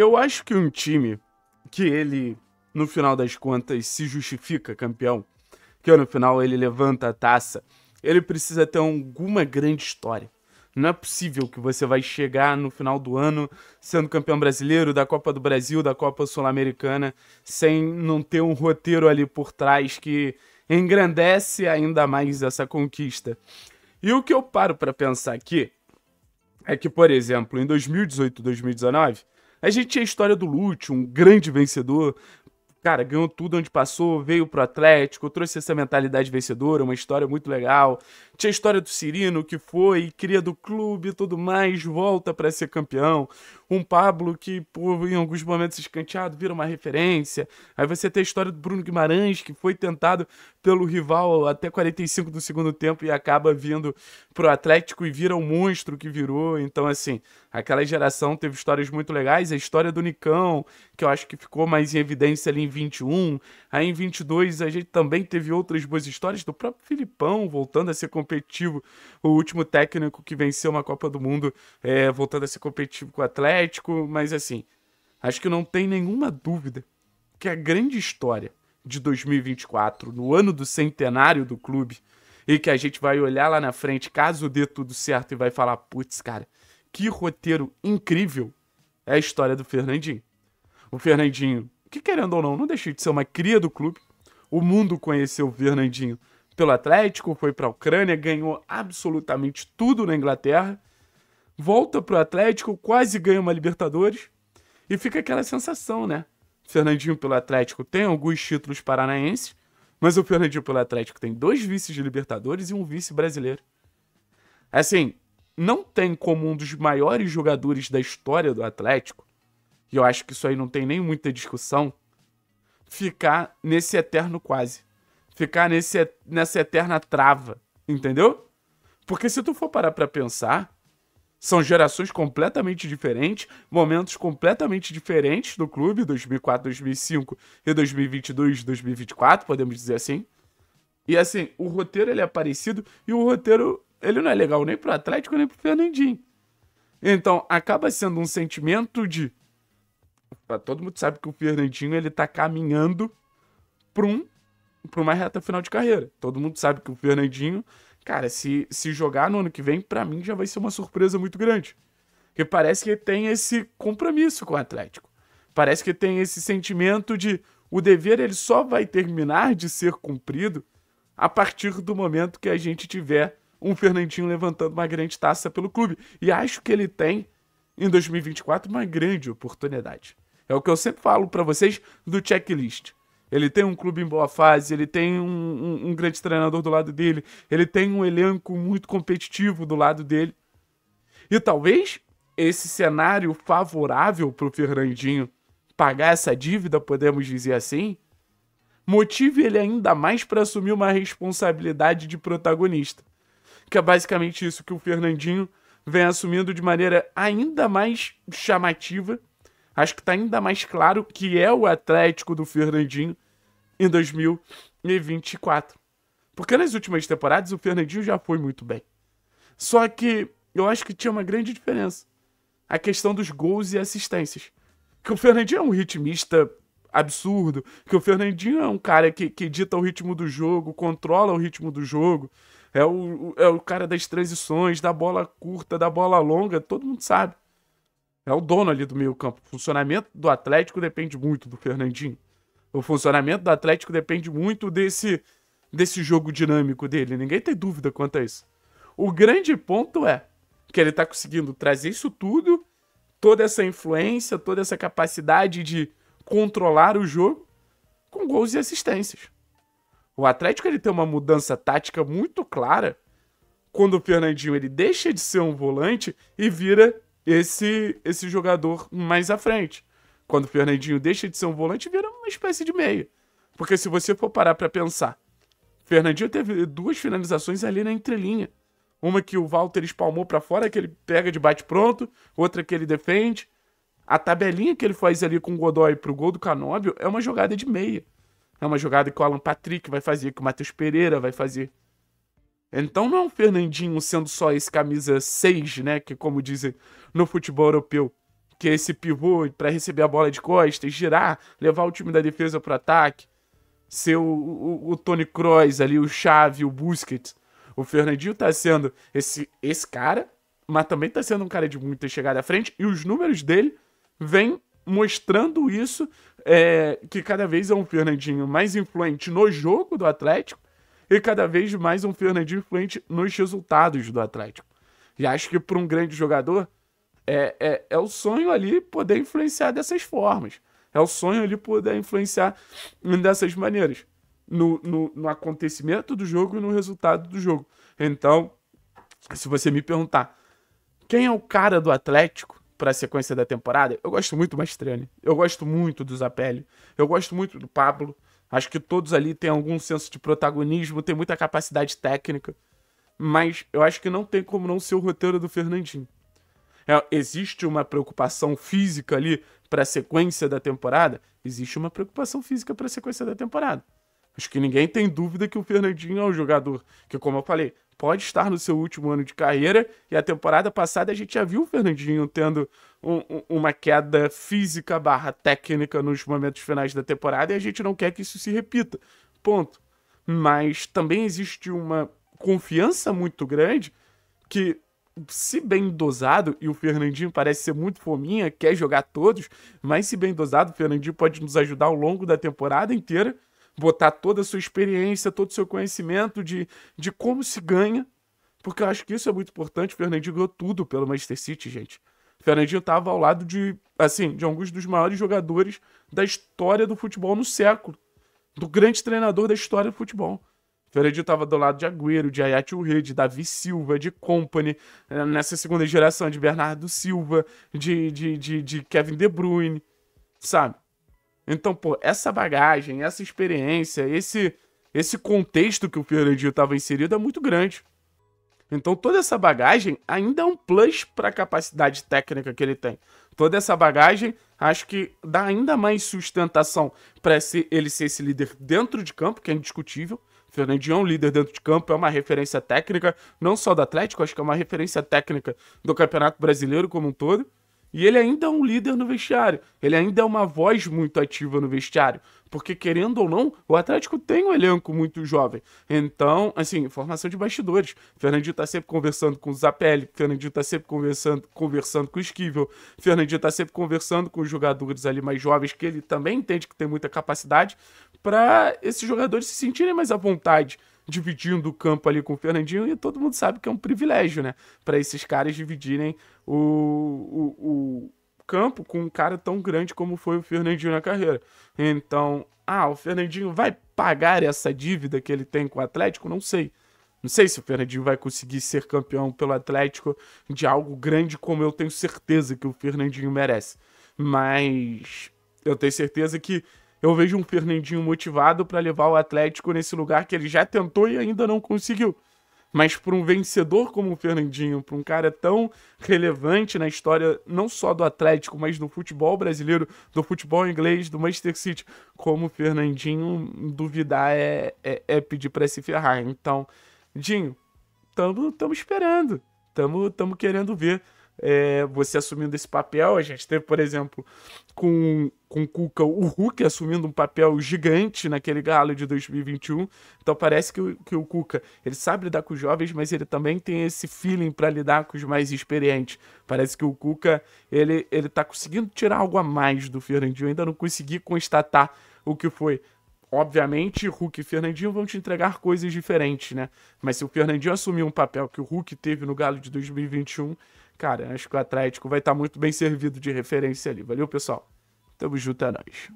Eu acho que um time que ele, no final das contas, se justifica campeão, que no final ele levanta a taça, ele precisa ter alguma grande história. Não é possível que você vai chegar no final do ano sendo campeão brasileiro, da Copa do Brasil, da Copa Sul-Americana, sem não ter um roteiro ali por trás que engrandece ainda mais essa conquista. E o que eu paro para pensar aqui é que, por exemplo, em 2018, 2019, a gente tinha a história do Lute, um grande vencedor. Cara, ganhou tudo onde passou, veio pro Atlético, trouxe essa mentalidade vencedora, uma história muito legal. Tinha a história do Cirino, que foi, cria do clube e tudo mais, volta para ser campeão um Pablo que, por, em alguns momentos escanteado, vira uma referência. Aí você tem a história do Bruno Guimarães, que foi tentado pelo rival até 45 do segundo tempo e acaba vindo pro Atlético e vira o monstro que virou. Então, assim, aquela geração teve histórias muito legais. A história do Nicão, que eu acho que ficou mais em evidência ali em 21. Aí em 22 a gente também teve outras boas histórias do próprio Filipão voltando a ser competitivo, o último técnico que venceu uma Copa do Mundo, é, voltando a ser competitivo com o Atlético poético, mas assim, acho que não tem nenhuma dúvida que a grande história de 2024, no ano do centenário do clube, e que a gente vai olhar lá na frente, caso dê tudo certo, e vai falar: putz, cara, que roteiro incrível é a história do Fernandinho. O Fernandinho, que querendo ou não, não deixou de ser uma cria do clube. O mundo conheceu o Fernandinho pelo Atlético, foi para a Ucrânia, ganhou absolutamente tudo na Inglaterra volta pro Atlético, quase ganha uma Libertadores. E fica aquela sensação, né? Fernandinho pelo Atlético tem alguns títulos paranaenses, mas o Fernandinho pelo Atlético tem dois vices de Libertadores e um vice brasileiro. Assim, não tem como um dos maiores jogadores da história do Atlético, e eu acho que isso aí não tem nem muita discussão, ficar nesse eterno quase. Ficar nesse, nessa eterna trava, entendeu? Porque se tu for parar pra pensar, são gerações completamente diferentes, momentos completamente diferentes do clube, 2004, 2005 e 2022, 2024, podemos dizer assim. E assim, o roteiro ele é parecido e o roteiro ele não é legal nem pro Atlético nem pro Fernandinho. Então, acaba sendo um sentimento de todo mundo sabe que o Fernandinho ele tá caminhando para um para uma reta final de carreira. Todo mundo sabe que o Fernandinho cara, se, se jogar no ano que vem, para mim já vai ser uma surpresa muito grande. Porque parece que tem esse compromisso com o Atlético. Parece que tem esse sentimento de o dever ele só vai terminar de ser cumprido a partir do momento que a gente tiver um Fernandinho levantando uma grande taça pelo clube. E acho que ele tem em 2024 uma grande oportunidade. É o que eu sempre falo para vocês do checklist. Ele tem um clube em boa fase, ele tem um, um, um grande treinador do lado dele, ele tem um elenco muito competitivo do lado dele. E talvez esse cenário favorável para o Fernandinho pagar essa dívida, podemos dizer assim, motive ele ainda mais para assumir uma responsabilidade de protagonista. Que é basicamente isso que o Fernandinho vem assumindo de maneira ainda mais chamativa acho que está ainda mais claro que é o Atlético do Fernandinho em 2024. Porque nas últimas temporadas o Fernandinho já foi muito bem. Só que eu acho que tinha uma grande diferença. A questão dos gols e assistências. Que o Fernandinho é um ritmista absurdo, que o Fernandinho é um cara que, que dita o ritmo do jogo, controla o ritmo do jogo, é o, é o cara das transições, da bola curta, da bola longa, todo mundo sabe. É o dono ali do meio-campo. O funcionamento do Atlético depende muito do Fernandinho. O funcionamento do Atlético depende muito desse, desse jogo dinâmico dele. Ninguém tem dúvida quanto a isso. O grande ponto é que ele está conseguindo trazer isso tudo, toda essa influência, toda essa capacidade de controlar o jogo com gols e assistências. O Atlético ele tem uma mudança tática muito clara quando o Fernandinho ele deixa de ser um volante e vira esse esse jogador mais à frente. Quando o Fernandinho deixa de ser um volante, vira uma espécie de meia. Porque se você for parar para pensar, Fernandinho teve duas finalizações ali na entrelinha. Uma que o Walter espalmou para fora, que ele pega de bate pronto, outra que ele defende. A tabelinha que ele faz ali com o Godoy pro gol do Canóbio é uma jogada de meia. É uma jogada que o Alan Patrick vai fazer, que o Matheus Pereira vai fazer. Então não é um Fernandinho sendo só esse camisa 6, né? Que como dizem no futebol europeu, que é esse pivô para receber a bola de costas, girar, levar o time da defesa pro ataque. Ser o, o, o Tony Kroos ali, o Xavi, o Busquets. O Fernandinho tá sendo esse, esse cara, mas também tá sendo um cara de muita chegada à frente. E os números dele vêm mostrando isso, é, que cada vez é um Fernandinho mais influente no jogo do Atlético e cada vez mais um Fernandinho influente nos resultados do Atlético. E acho que para um grande jogador é, é, é o sonho ali poder influenciar dessas formas. É o sonho ali poder influenciar dessas maneiras. No, no, no acontecimento do jogo e no resultado do jogo. Então, se você me perguntar quem é o cara do Atlético para a sequência da temporada, eu gosto muito do Mastrani. Eu gosto muito do Zapelli. Eu gosto muito do Pablo. Acho que todos ali têm algum senso de protagonismo, tem muita capacidade técnica. Mas eu acho que não tem como não ser o roteiro do Fernandinho. É, existe uma preocupação física ali para a sequência da temporada? Existe uma preocupação física para a sequência da temporada. Acho que ninguém tem dúvida que o Fernandinho é o jogador que, como eu falei, pode estar no seu último ano de carreira. E a temporada passada a gente já viu o Fernandinho tendo um, um, uma queda física barra técnica nos momentos finais da temporada e a gente não quer que isso se repita. Ponto. Mas também existe uma confiança muito grande que se bem dosado, e o Fernandinho parece ser muito fominha, quer jogar todos, mas se bem dosado, o Fernandinho pode nos ajudar ao longo da temporada inteira botar toda a sua experiência, todo o seu conhecimento de, de como se ganha, porque eu acho que isso é muito importante. O Fernandinho ganhou tudo pelo Manchester City, gente. O Fernandinho estava ao lado de, assim, de alguns dos maiores jogadores da história do futebol no século, do grande treinador da história do futebol. O Fernandinho estava do lado de Agüero, de Ayati Rei, de Davi Silva, de Company, eh, nessa segunda geração, de Bernardo Silva, de, de, de, de Kevin De Bruyne, sabe? Então, pô, essa bagagem, essa experiência, esse esse contexto que o Fernandinho estava inserido é muito grande. Então, toda essa bagagem ainda é um plus para a capacidade técnica que ele tem. Toda essa bagagem acho que dá ainda mais sustentação para ele ser esse líder dentro de campo, que é indiscutível. Fernandinho é um líder dentro de campo, é uma referência técnica, não só do Atlético, acho que é uma referência técnica do Campeonato Brasileiro como um todo. E ele ainda é um líder no vestiário. Ele ainda é uma voz muito ativa no vestiário. Porque, querendo ou não, o Atlético tem um elenco muito jovem. Então, assim, formação de bastidores. Fernandinho tá sempre conversando com o Zapelli, Fernandinho tá sempre conversando, conversando com o Esquivel, Fernandinho tá sempre conversando com os jogadores ali mais jovens, que ele também entende que tem muita capacidade, para esses jogadores se sentirem mais à vontade dividindo o campo ali com o Fernandinho, e todo mundo sabe que é um privilégio, né? Para esses caras dividirem o, o, o campo com um cara tão grande como foi o Fernandinho na carreira. Então, ah, o Fernandinho vai pagar essa dívida que ele tem com o Atlético? Não sei. Não sei se o Fernandinho vai conseguir ser campeão pelo Atlético de algo grande como eu tenho certeza que o Fernandinho merece. Mas eu tenho certeza que eu vejo um Fernandinho motivado para levar o Atlético nesse lugar que ele já tentou e ainda não conseguiu. Mas para um vencedor como o Fernandinho, para um cara tão relevante na história não só do Atlético, mas do futebol brasileiro, do futebol inglês, do Manchester City, como o Fernandinho, duvidar é, é, é pedir para se ferrar. Então, Dinho, estamos esperando, estamos querendo ver é, você assumindo esse papel. A gente teve, por exemplo, com, com Cuca, o Hulk assumindo um papel gigante naquele galo de 2021. Então parece que, o, que o Cuca, ele sabe lidar com os jovens, mas ele também tem esse feeling para lidar com os mais experientes. Parece que o Cuca, ele, ele tá conseguindo tirar algo a mais do Fernandinho. Eu ainda não consegui constatar o que foi obviamente, Hulk e Fernandinho vão te entregar coisas diferentes, né? Mas se o Fernandinho assumir um papel que o Hulk teve no Galo de 2021, Cara, acho que o Atlético vai estar tá muito bem servido de referência ali. Valeu, pessoal. Tamo junto, é nóis.